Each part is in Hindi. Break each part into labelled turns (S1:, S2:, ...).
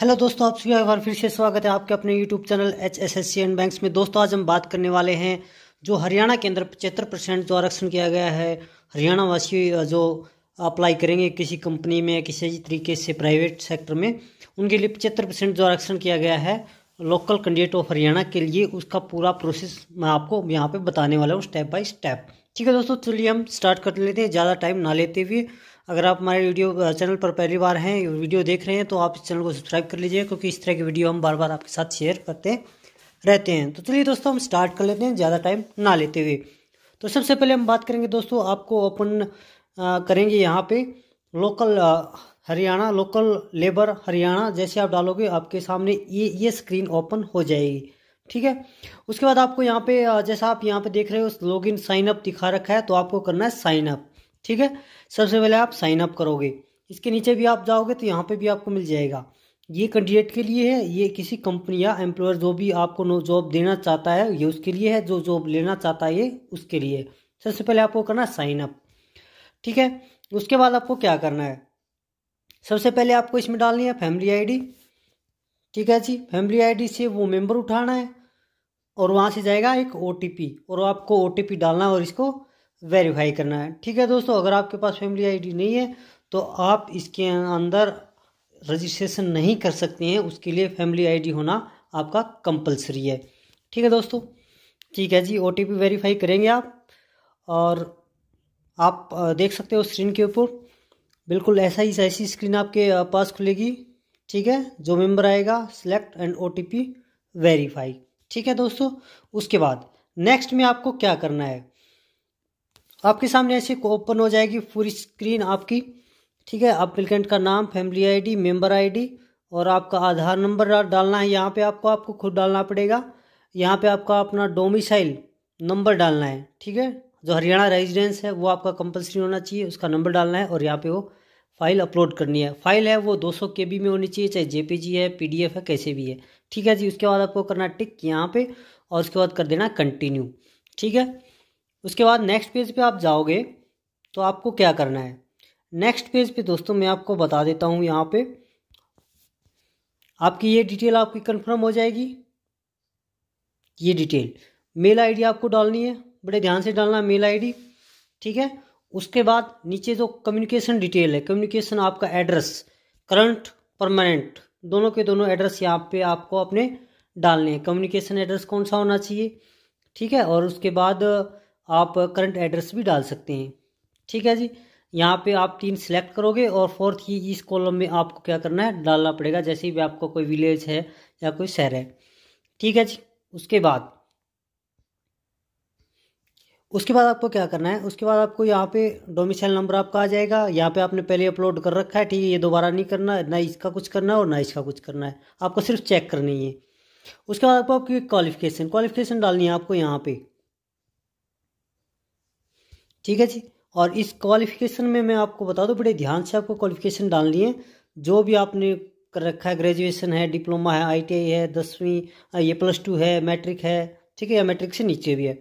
S1: हेलो दोस्तों आप सभी बार फिर से स्वागत है आपके अपने YouTube channel H S S C and banks में दोस्तों आज हम बात करने वाले हैं जो हरियाणा के अंदर पचहत्तर परसेंट जो आरक्षण किया गया है हरियाणा वासी जो अप्लाई करेंगे किसी कंपनी में किसी तरीके से प्राइवेट सेक्टर में उनके लिए पचहत्तर परसेंट जो आरक्षण किया गया है लोकल कैंडिडेट ऑफ हरियाणा के लिए उसका पूरा प्रोसेस मैं आपको यहाँ पे बताने वाला हूँ स्टेप बाई स्टेप ठीक है दोस्तों चलिए हम स्टार्ट कर लेते हैं ज़्यादा टाइम ना लेते हुए अगर आप हमारे वीडियो चैनल पर पहली बार हैं वीडियो देख रहे हैं तो आप इस चैनल को सब्सक्राइब कर लीजिए क्योंकि इस तरह की वीडियो हम बार बार आपके साथ शेयर करते रहते हैं तो चलिए दोस्तों हम स्टार्ट कर लेते हैं ज़्यादा टाइम ना लेते हुए तो सबसे पहले हम बात करेंगे दोस्तों आपको ओपन करेंगे यहाँ पर local Haryana local labour Haryana जैसे आप डालोगे आपके सामने ये ये स्क्रीन ओपन हो जाएगी ठीक है उसके बाद आपको यहाँ पे जैसा आप यहाँ पे देख रहे हो लॉग इन साइन अप दिखा रखा है तो आपको करना है साइन अप ठीक है सबसे पहले आप साइन अप करोगे इसके नीचे भी आप जाओगे तो यहाँ पे भी आपको मिल जाएगा ये कैंडिडेट के लिए है ये किसी कंपनी या एम्प्लॉयर जो भी आपको नो जॉब देना चाहता है ये उसके लिए है जो जॉब लेना चाहता है ये उसके लिए सबसे पहले आपको करना है साइन अप ठीक है उसके बाद आपको क्या करना है सबसे पहले आपको इसमें डालनी है फैमिली आईडी ठीक है जी फैमिली आईडी से वो मेंबर उठाना है और वहाँ से जाएगा एक ओ और आपको ओ डालना है और इसको वेरीफाई करना है ठीक है दोस्तों अगर आपके पास फैमिली आईडी नहीं है तो आप इसके अंदर रजिस्ट्रेशन नहीं कर सकते हैं उसके लिए फैमिली आईडी होना आपका कंपलसरी है ठीक है दोस्तों ठीक है जी ओ टी वेरीफाई करेंगे आप और आप देख सकते हो स्क्रीन के ऊपर बिल्कुल ऐसा ही ऐसी स्क्रीन आपके पास खुलेगी ठीक है जो मेम्बर आएगा select and O T verify ठीक है दोस्तों उसके बाद नेक्स्ट में आपको क्या करना है आपके सामने ऐसे ओपन हो जाएगी पूरी स्क्रीन आपकी ठीक है अप्लिकेंट का नाम फैमिली आईडी मेंबर आईडी और आपका आधार नंबर डालना है यहाँ पे आपको आपको खुद डालना पड़ेगा यहाँ पे आपका अपना डोमिसाइल नंबर डालना है ठीक है जो हरियाणा रेजिडेंस है वो आपका कंपलसरी होना चाहिए उसका नंबर डालना है और यहाँ पे वो फाइल अपलोड करनी है फाइल है वो 200 के में होनी चाहिए चाहे जेपीजी है पीडीएफ है कैसे भी है ठीक है जी उसके बाद आपको करना टिक यहाँ पे और उसके बाद कर देना कंटिन्यू ठीक है उसके बाद नेक्स्ट पेज पे आप जाओगे तो आपको क्या करना है नेक्स्ट पेज पे दोस्तों मैं आपको बता देता हूँ यहाँ पे आपकी ये डिटेल आपकी कन्फर्म हो जाएगी ये डिटेल मेल आईडी आपको डालनी है बड़े ध्यान से डालना मेल आईडी ठीक है उसके बाद नीचे जो कम्युनिकेशन डिटेल है कम्युनिकेशन आपका एड्रेस करंट परमानेंट दोनों के दोनों एड्रेस यहाँ पे आपको अपने डालने हैं कम्युनिकेशन एड्रेस कौन सा होना चाहिए ठीक है और उसके बाद आप करंट एड्रेस भी डाल सकते हैं ठीक है जी यहाँ पे आप तीन सिलेक्ट करोगे और फोर्थ ये इस कॉलम में आपको क्या करना है डालना पड़ेगा जैसे भी आपका कोई विलेज है या कोई शहर है ठीक है जी उसके बाद उसके बाद आपको क्या करना है उसके बाद आपको यहाँ पे डोमिसाइल नंबर आपका आ जाएगा यहाँ पे आपने पहले अपलोड कर रखा है ठीक है ये दोबारा नहीं करना ना इसका कुछ करना है और ना इसका कुछ करना है आपको सिर्फ चेक करनी है उसके बाद आपको आपकी क्वालिफिकेशन क्वालिफिकेशन डालनी है आपको यहाँ पे ठीक है जी और इस क्वालिफिकेशन में मैं आपको बता दूँ बड़े ध्यान से आपको क्वालिफिकेशन डालनी है जो भी आपने कर रखा है ग्रेजुएशन है डिप्लोमा है आई है दसवीं ये प्लस टू है मैट्रिक है ठीक है या मैट्रिक से नीचे भी है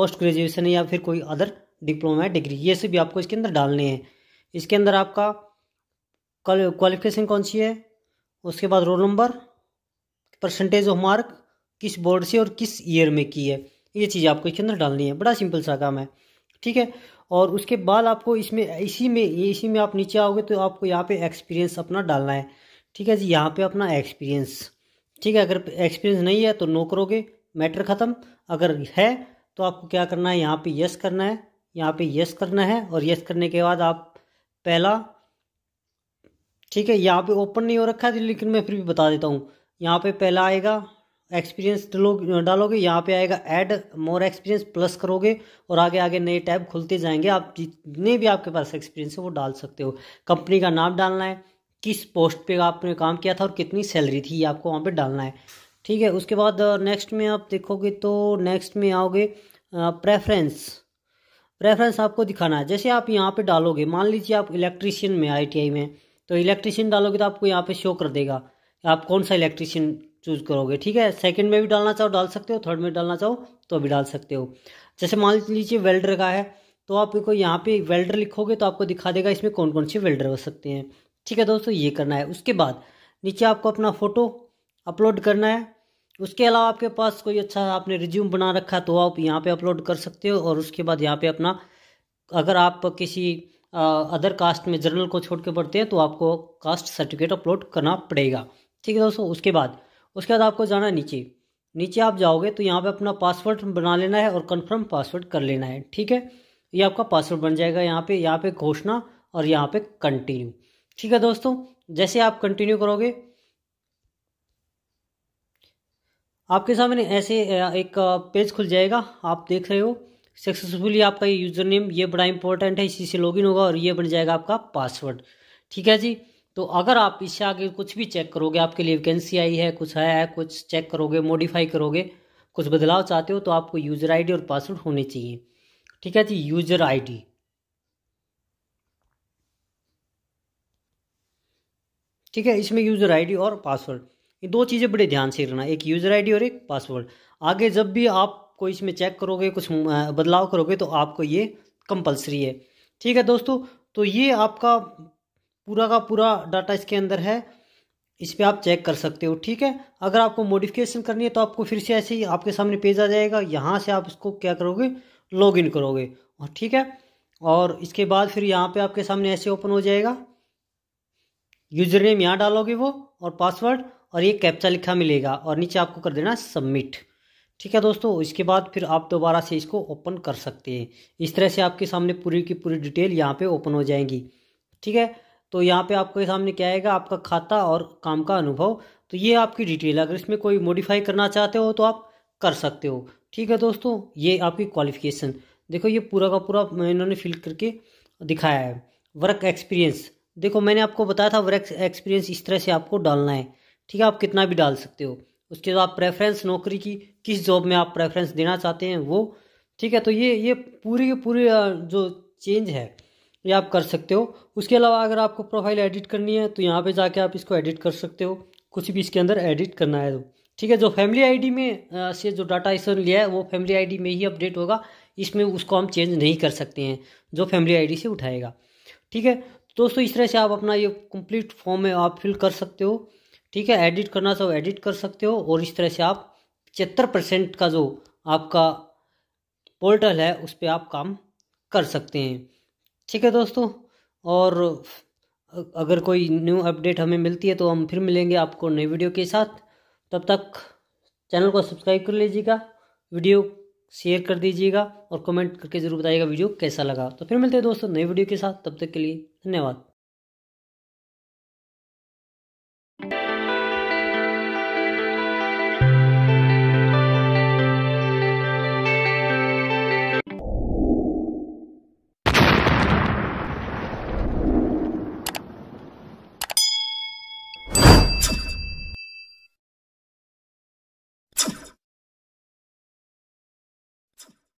S1: पोस्ट ग्रेजुएशन या फिर कोई अदर डिप्लोमा डिग्री ये सब भी आपको इसके अंदर डालने हैं इसके अंदर आपका क्वालिफिकेशन कौन सी है उसके बाद roll number percentage of mark किस बोर्ड से और किस ईयर में की है ये चीज़ आपको इसके अंदर डालनी है बड़ा सिंपल सा काम है ठीक है और उसके बाद आपको इसमें इसी में इसी में आप नीचे आओगे तो आपको यहाँ पे एक्सपीरियंस अपना डालना है ठीक है जी यहाँ पे अपना एक्सपीरियंस ठीक है अगर एक्सपीरियंस नहीं है तो नो करोगे मैटर ख़त्म अगर है तो आपको क्या करना है यहाँ पे यस करना है यहाँ पे यस करना है और यस करने के बाद आप पहला ठीक है यहाँ पे ओपन नहीं हो रखा है लेकिन मैं फिर भी बता देता हूँ यहाँ पे पहला आएगा एक्सपीरियंस डालोगे यहाँ पे आएगा ऐड मोर एक्सपीरियंस प्लस करोगे और आगे आगे नए टैब खुलते जाएंगे आप जितने भी आपके पास एक्सपीरियंस है वो डाल सकते हो कंपनी का नाम डालना है किस पोस्ट पे आपने काम किया था और कितनी सैलरी थी ये आपको वहाँ पे डालना है ठीक है उसके बाद नेक्स्ट में आप देखोगे तो नेक्स्ट में आओगे प्रेफरेंस प्रेफरेंस आपको दिखाना है जैसे आप यहाँ पे डालोगे मान लीजिए आप इलेक्ट्रिशियन में आईटीआई में तो इलेक्ट्रिशियन डालोगे तो आपको यहाँ पे शो कर देगा आप कौन सा इलेक्ट्रिशियन चूज करोगे ठीक है सेकंड में भी डालना चाहो डाल सकते हो थर्ड में डालना चाहो तो भी डाल सकते हो जैसे मान लीजिए वेल्डर का है तो आपको यहाँ पे वेल्डर लिखोगे तो आपको दिखा देगा इसमें कौन कौन से वेल्डर हो सकते हैं ठीक है दोस्तों ये करना है उसके बाद नीचे आपको अपना फोटो अपलोड करना है उसके अलावा आपके पास कोई अच्छा आपने रिज्यूम बना रखा है तो आप यहाँ पे अपलोड कर सकते हो और उसके बाद यहाँ पे अपना अगर आप किसी अदर कास्ट में जर्नल को छोड़ के पढ़ते हैं तो आपको कास्ट सर्टिफिकेट अपलोड करना पड़ेगा ठीक है दोस्तों उसके बाद उसके बाद आपको जाना है नीचे नीचे आप जाओगे तो यहाँ पर अपना पासवर्ड बना लेना है और कन्फर्म पासवर्ड कर लेना है ठीक है ये आपका पासवर्ड बन जाएगा यहाँ पर यहाँ पर घोषणा और यहाँ पर कंटिन्यू ठीक है दोस्तों जैसे आप कंटिन्यू करोगे आपके सामने ऐसे एक पेज खुल जाएगा आप देख रहे हो सक्सेसफुली आपका ये यूज़र नेम ये बड़ा इंपॉर्टेंट है इसी से लॉगिन होगा और ये बन जाएगा आपका पासवर्ड ठीक है जी तो अगर आप इससे आगे कुछ भी चेक करोगे आपके लिए वैकेंसी आई है कुछ आया है कुछ चेक करोगे मॉडिफाई करोगे कुछ बदलाव चाहते हो तो आपको यूज़र आई और पासवर्ड होने चाहिए ठीक है जी यूज़र आई ठीक है इसमें यूज़र आईडी और पासवर्ड ये दो चीज़ें बड़े ध्यान से रखना एक यूज़र आईडी और एक पासवर्ड आगे जब भी आप कोई इसमें चेक करोगे कुछ बदलाव करोगे तो आपको ये कंपलसरी है ठीक है दोस्तों तो ये आपका पूरा का पूरा डाटा इसके अंदर है इस पर आप चेक कर सकते हो ठीक है अगर आपको मॉडिफिकेशन करनी है तो आपको फिर से ऐसे ही आपके सामने पेज आ जाएगा यहाँ से आप इसको क्या करोगे लॉग इन करोगे और ठीक है और इसके बाद फिर यहाँ पे आपके सामने ऐसे ओपन हो जाएगा यूजर नेम यहाँ डालोगे वो और पासवर्ड और ये कैप्चा लिखा मिलेगा और नीचे आपको कर देना सबमिट ठीक है दोस्तों इसके बाद फिर आप दोबारा से इसको ओपन कर सकते हैं इस तरह से आपके सामने पूरी की पूरी डिटेल यहाँ पे ओपन हो जाएंगी ठीक है तो यहाँ पे आपके सामने क्या आएगा आपका खाता और काम का अनुभव तो ये आपकी डिटेल अगर इसमें कोई मॉडिफाई करना चाहते हो तो आप कर सकते हो ठीक है दोस्तों ये आपकी क्वालिफिकेशन देखो ये पूरा का पूरा इन्होंने फिल करके दिखाया है वर्क एक्सपीरियंस देखो मैंने आपको बताया था वर्क एक्सपीरियंस इस तरह से आपको डालना है ठीक है आप कितना भी डाल सकते हो उसके बाद प्रेफरेंस नौकरी की किस जॉब में आप प्रेफरेंस देना चाहते हैं वो ठीक है तो ये ये पूरी की पूरी जो चेंज है ये आप कर सकते हो उसके अलावा अगर आपको प्रोफाइल एडिट करनी है तो यहाँ पे जाके आप इसको एडिट कर सकते हो कुछ भी इसके अंदर एडिट करना है तो ठीक है जो फैमिली आईडी में से जो डाटा इसने लिया है वो फैमिली आईडी में ही अपडेट होगा इसमें उसको हम चेंज नहीं कर सकते हैं जो फैमिली आईडी से उठाएगा ठीक है दोस्तों इस तरह से आप अपना ये कंप्लीट फॉर्म आप फिल कर सकते हो ठीक है एडिट करना चाहो एडिट कर सकते हो और इस तरह से आप पचहत्तर परसेंट का जो आपका पोर्टल है उस पर आप काम कर सकते हैं ठीक है दोस्तों और अगर कोई न्यू अपडेट हमें मिलती है तो हम फिर मिलेंगे आपको नई वीडियो के साथ तब तक चैनल को सब्सक्राइब कर लीजिएगा वीडियो शेयर कर दीजिएगा और कमेंट करके ज़रूर बताइएगा वीडियो कैसा लगा तो फिर मिलते हैं दोस्तों नई वीडियो के साथ तब तक के लिए धन्यवाद